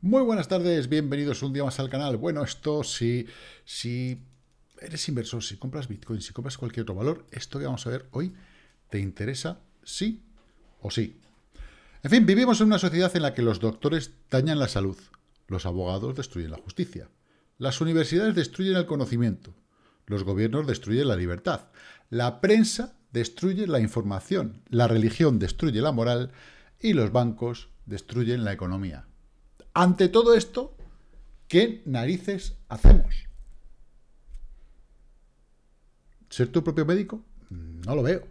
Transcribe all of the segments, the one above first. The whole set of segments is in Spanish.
Muy buenas tardes, bienvenidos un día más al canal. Bueno, esto si, si eres inversor, si compras Bitcoin, si compras cualquier otro valor, esto que vamos a ver hoy, ¿te interesa sí o sí? En fin, vivimos en una sociedad en la que los doctores dañan la salud, los abogados destruyen la justicia, las universidades destruyen el conocimiento, los gobiernos destruyen la libertad, la prensa destruye la información, la religión destruye la moral y los bancos destruyen la economía. Ante todo esto, ¿qué narices hacemos? ¿Ser tu propio médico? No lo veo.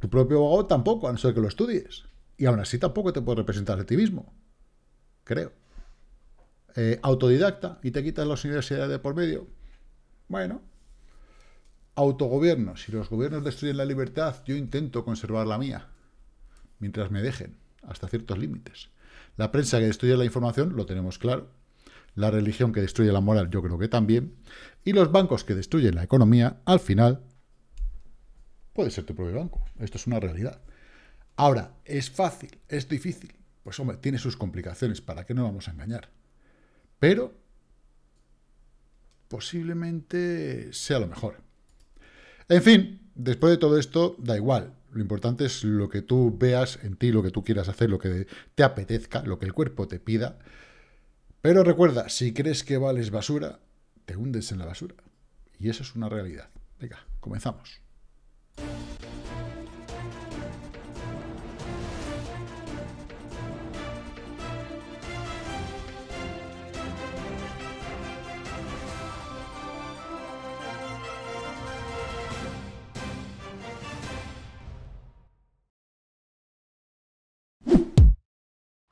Tu propio abogado tampoco, a no ser que lo estudies. Y aún así tampoco te puedes representar a ti mismo. Creo. Eh, autodidacta y te quitas las universidades de por medio. Bueno. Autogobierno. Si los gobiernos destruyen la libertad, yo intento conservar la mía. Mientras me dejen, hasta ciertos límites. La prensa que destruye la información, lo tenemos claro. La religión que destruye la moral, yo creo que también. Y los bancos que destruyen la economía, al final, puede ser tu propio banco. Esto es una realidad. Ahora, ¿es fácil? ¿Es difícil? Pues hombre, tiene sus complicaciones, ¿para qué no vamos a engañar? Pero posiblemente sea lo mejor. En fin, después de todo esto, da igual. Lo importante es lo que tú veas en ti, lo que tú quieras hacer, lo que te apetezca, lo que el cuerpo te pida. Pero recuerda, si crees que vales basura, te hundes en la basura. Y eso es una realidad. Venga, comenzamos.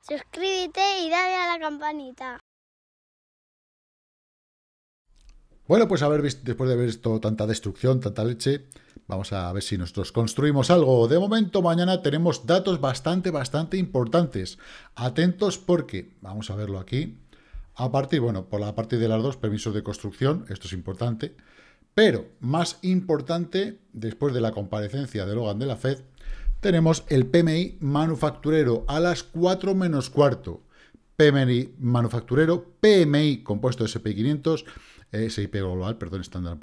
suscríbete y dale a la campanita. Bueno, pues a ver, después de haber visto tanta destrucción, tanta leche, vamos a ver si nosotros construimos algo. De momento, mañana tenemos datos bastante, bastante importantes. Atentos porque, vamos a verlo aquí, a partir, bueno, por la parte de las dos, permisos de construcción, esto es importante, pero más importante, después de la comparecencia de Logan de la FED, tenemos el PMI manufacturero a las 4 menos cuarto. PMI manufacturero, PMI compuesto de SP500, eh, SIP global, perdón, estándar,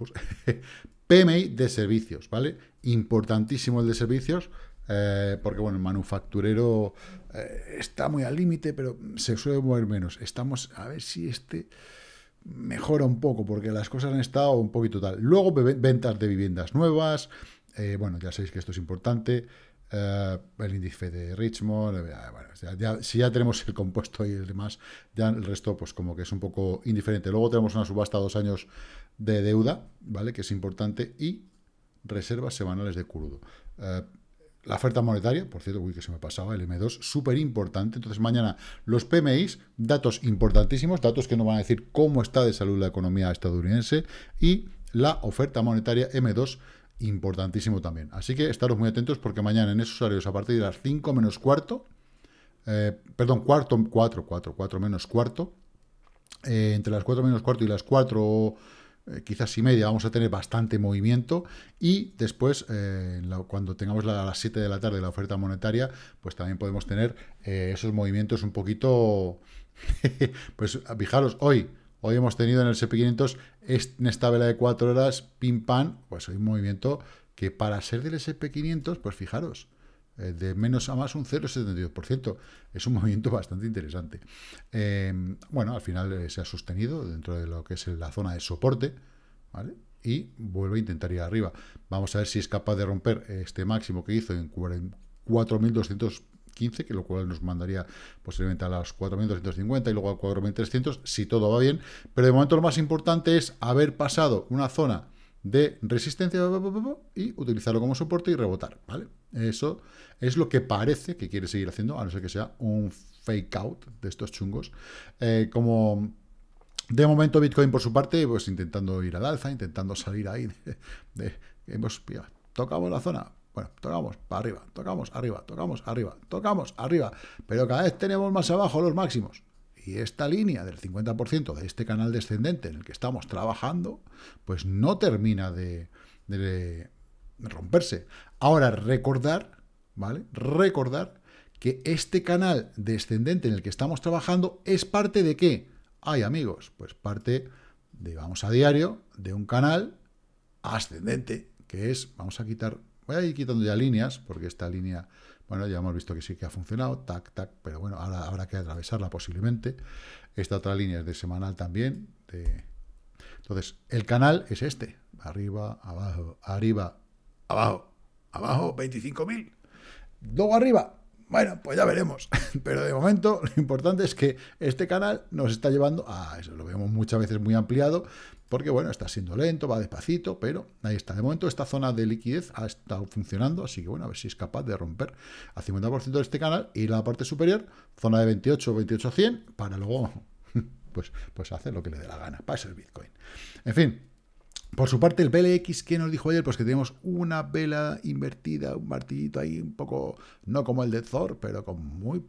PMI de servicios, ¿vale? Importantísimo el de servicios, eh, porque bueno, el manufacturero eh, está muy al límite, pero se suele mover menos. Estamos a ver si este mejora un poco, porque las cosas han estado un poquito tal. Luego ventas de viviendas nuevas, bueno, ya sabéis que esto es importante. Eh, el índice de Richmond, eh, ah, si ya tenemos el compuesto y el demás, ya el resto pues como que es un poco indiferente. Luego tenemos una subasta a dos años de deuda, ¿vale? Que es importante, y reservas semanales de crudo. Eh, la oferta monetaria, por cierto, que se me pasaba, el M2, súper importante. Entonces, mañana los PMIs, datos importantísimos, datos que nos van a decir cómo está de salud la economía estadounidense y la oferta monetaria M2, importantísimo también. Así que estaros muy atentos porque mañana en esos horarios a partir de las 5 menos cuarto, eh, perdón, cuarto, 4, 4, 4 menos cuarto, eh, entre las 4 menos cuarto y las 4 eh, quizás y media vamos a tener bastante movimiento y después cuando tengamos a las 7 de la tarde la oferta monetaria pues también podemos tener esos movimientos un poquito pues fijaros hoy Hoy hemos tenido en el SP500, en esta vela de 4 horas, pim pam, pues hay un movimiento que para ser del SP500, pues fijaros, eh, de menos a más un 0,72%. Es un movimiento bastante interesante. Em, bueno, al final eh, se ha sostenido dentro de lo que es la zona de soporte, ¿vale? Y vuelve a intentar ir arriba. Vamos a ver si es capaz de romper eh, este máximo que hizo en 4.200 15, que lo cual nos mandaría posiblemente a las 4.250 y luego a 4.300, si todo va bien. Pero de momento lo más importante es haber pasado una zona de resistencia y utilizarlo como soporte y rebotar, ¿vale? Eso es lo que parece que quiere seguir haciendo, a no ser que sea un fake out de estos chungos. Eh, como de momento Bitcoin por su parte, pues intentando ir al alza, intentando salir ahí de, de hemos tocado la zona, bueno, tocamos para arriba, tocamos arriba, tocamos arriba, tocamos arriba. Pero cada vez tenemos más abajo los máximos. Y esta línea del 50% de este canal descendente en el que estamos trabajando, pues no termina de, romperse. Ahora, recordar, ¿vale? Recordar que este canal descendente en el que estamos trabajando es parte de qué? Ay, amigos, pues parte de, vamos a diario, de un canal ascendente, que es, vamos a quitar Voy a ir quitando ya líneas, porque esta línea, bueno, ya hemos visto que sí que ha funcionado, tac, tac, pero bueno, ahora habrá que atravesarla posiblemente. Esta otra línea es de semanal también. Entonces, el canal es este, arriba, abajo, arriba, abajo, abajo, 25.000. Luego arriba, bueno, pues ya veremos. Pero de momento lo importante es que este canal nos está llevando a eso. Lo vemos muchas veces muy ampliado porque, bueno, está siendo lento, va despacito, pero ahí está. De momento esta zona de liquidez ha estado funcionando, así que, bueno, a ver si es capaz de romper al 50% de este canal y la parte superior, zona de 28, 28, 100, para luego, pues, pues hacer lo que le dé la gana. Para eso es Bitcoin. En fin, por su parte, el BLX, que nos dijo ayer? Pues que tenemos una vela invertida, un martillito ahí un poco, no como el de Thor, pero con muy...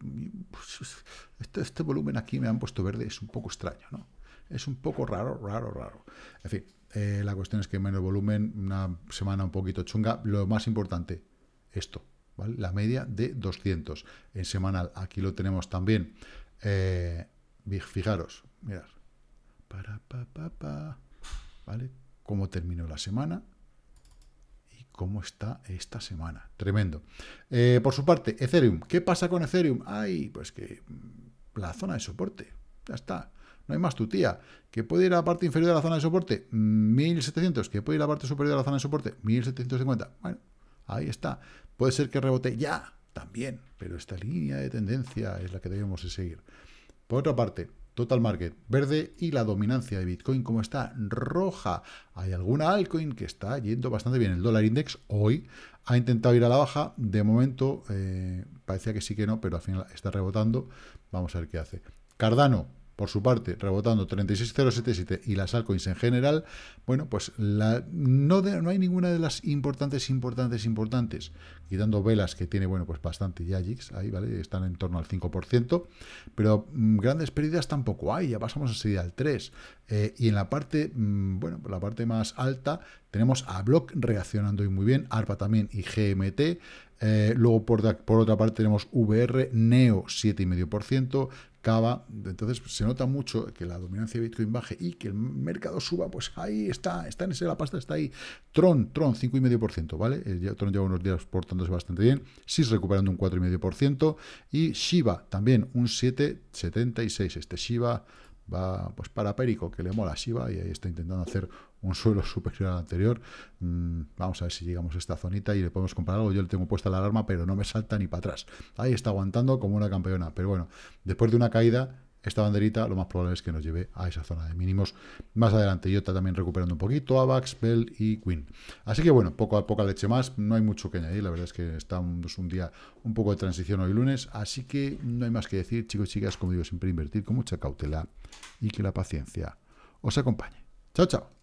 Este, este, volumen aquí me han puesto verde, es un poco extraño, ¿no? Es un poco raro, raro, raro. En fin, eh, la cuestión es que menos volumen, una semana un poquito chunga. Lo más importante, esto, ¿vale? La media de 200 en semanal. Aquí lo tenemos también. Eh, fijaros, mirad. Para, pa, pa, pa. ¿Vale? cómo terminó la semana y cómo está esta semana. Tremendo. Eh, por su parte, Ethereum. ¿Qué pasa con Ethereum? Ay, pues que mm, la zona de soporte. Ya está. No hay más tu tía. ¿Que puede ir a la parte inferior de la zona de soporte? 1700. Mm, ¿Que puede ir a la parte superior de la zona de soporte? 1750. Bueno, ahí está. Puede ser que rebote ya, también. Pero esta línea de tendencia es la que debemos seguir. Por otra parte, Total Market verde y la dominancia de Bitcoin como está roja. Hay alguna altcoin que está yendo bastante bien. El dólar index hoy ha intentado ir a la baja. De momento eh, parecía que sí que no, pero al final está rebotando. Vamos a ver qué hace. Cardano por su parte, rebotando 36,077 y las altcoins en general, bueno, pues no, no hay ninguna de las importantes, importantes, importantes, quitando velas que tiene, bueno, pues bastante ya ahí, ¿vale? Están en torno al 5%, pero mm, grandes pérdidas tampoco hay, ya pasamos a seguir al 3%. Eh, y en la parte, bueno mm, bueno, la parte más alta tenemos a Block reaccionando hoy muy bien, ARPA también y GMT. Eh, luego, por, por, otra parte, tenemos VR, NEO 7,5%, Cava. Entonces pues, se nota mucho que la dominancia de Bitcoin baje y que el mercado suba, pues ahí está, está en ese, la pasta está ahí. Tron, Tron, 5,5%, ¿vale? Eh, Tron lleva unos días portándose bastante bien. SIS recuperando un 4,5%. Y Shiba, también un 7,76. Este Shiba va pues para Perico, que le mola Shiba, y ahí está intentando hacer un suelo superior al anterior. Mm, vamos a ver si llegamos a esta zonita y le podemos comprar algo. Yo le tengo puesta la alarma, pero no me salta ni para atrás. Ahí está aguantando como una campeona. Pero bueno, después de una caída, esta banderita, lo más probable es que nos lleve a esa zona de mínimos más adelante. yota también recuperando un poquito, AVAX, Bell y Queen. Así que bueno, poco a poca leche más, no hay mucho que añadir, la verdad es que estamos un, un día un poco de transición hoy lunes, así que no hay más que decir, chicos y chicas, como digo, siempre invertir con mucha cautela y que la paciencia os acompañe. Chao, chao.